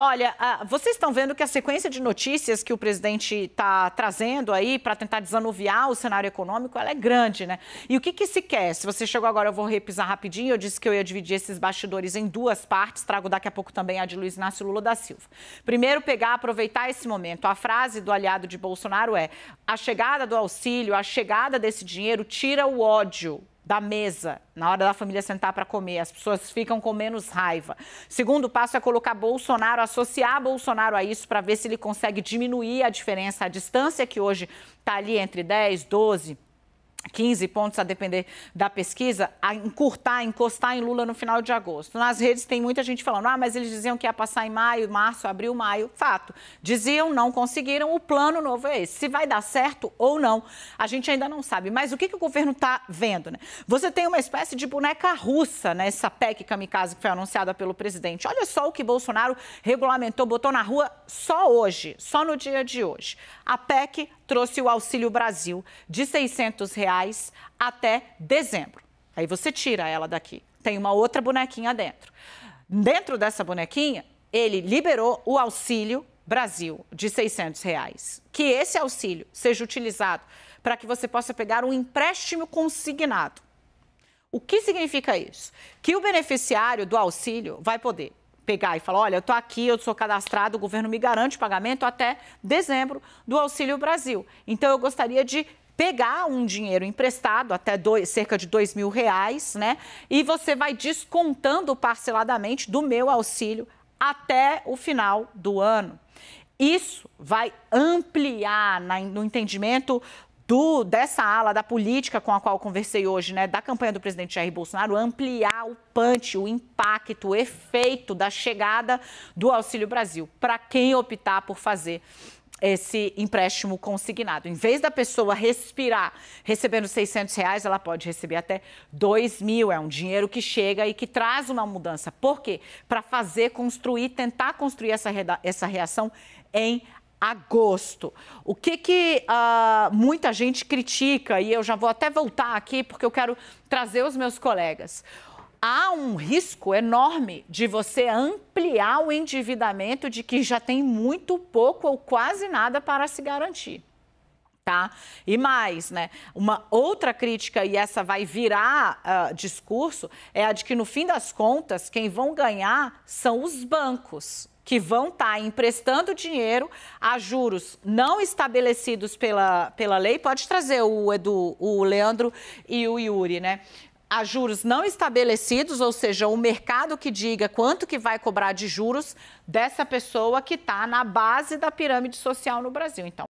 Olha, ah, vocês estão vendo que a sequência de notícias que o presidente está trazendo aí para tentar desanuviar o cenário econômico, ela é grande, né? E o que, que se quer? Se você chegou agora, eu vou repisar rapidinho. Eu disse que eu ia dividir esses bastidores em duas partes. Trago daqui a pouco também a de Luiz Inácio Lula da Silva. Primeiro, pegar, aproveitar esse momento. A frase do aliado de Bolsonaro é: a chegada do auxílio, a chegada desse dinheiro tira o ódio da mesa, na hora da família sentar para comer. As pessoas ficam com menos raiva. Segundo passo é colocar Bolsonaro, associar Bolsonaro a isso para ver se ele consegue diminuir a diferença, a distância que hoje está ali entre 10, 12, 15 pontos, a depender da pesquisa, a encurtar, encostar em Lula no final de agosto. Nas redes tem muita gente falando, ah, mas eles diziam que ia passar em maio, março, abril, maio. Fato. Diziam, não conseguiram, o plano novo é esse. Se vai dar certo ou não, a gente ainda não sabe. Mas o que, que o governo está vendo? Né? Você tem uma espécie de boneca russa nessa né? PEC kamikaze que foi anunciada pelo presidente. Olha só o que Bolsonaro regulamentou, botou na rua só hoje, só no dia de hoje. A PEC trouxe o Auxílio Brasil de 600 reais reais até dezembro. Aí você tira ela daqui. Tem uma outra bonequinha dentro. Dentro dessa bonequinha, ele liberou o auxílio Brasil de 600 reais. Que esse auxílio seja utilizado para que você possa pegar um empréstimo consignado. O que significa isso? Que o beneficiário do auxílio vai poder pegar e falar: olha, eu estou aqui, eu sou cadastrado, o governo me garante pagamento até dezembro do Auxílio Brasil. Então, eu gostaria de pegar um dinheiro emprestado, até dois, cerca de dois mil reais, né? E você vai descontando parceladamente do meu auxílio até o final do ano. Isso vai ampliar na, no entendimento do, dessa ala da política com a qual conversei hoje, né, da campanha do presidente Jair Bolsonaro, ampliar o punch, o impacto, o efeito da chegada do Auxílio Brasil para quem optar por fazer esse empréstimo consignado. Em vez da pessoa respirar recebendo 600 reais, ela pode receber até 2 mil. É um dinheiro que chega e que traz uma mudança. Por quê? Para fazer, construir, tentar construir essa, essa reação em agosto. O que, que uh, muita gente critica, e eu já vou até voltar aqui porque eu quero trazer os meus colegas há um risco enorme de você ampliar o endividamento de que já tem muito pouco ou quase nada para se garantir. Tá? E mais, né? Uma outra crítica, e essa vai virar uh, discurso, é a de que, no fim das contas, quem vão ganhar são os bancos que vão estar tá emprestando dinheiro a juros não estabelecidos pela, pela lei. Pode trazer o Edu, o Leandro e o Yuri, né? a juros não estabelecidos, ou seja, o mercado que diga quanto que vai cobrar de juros dessa pessoa que está na base da pirâmide social no Brasil. Então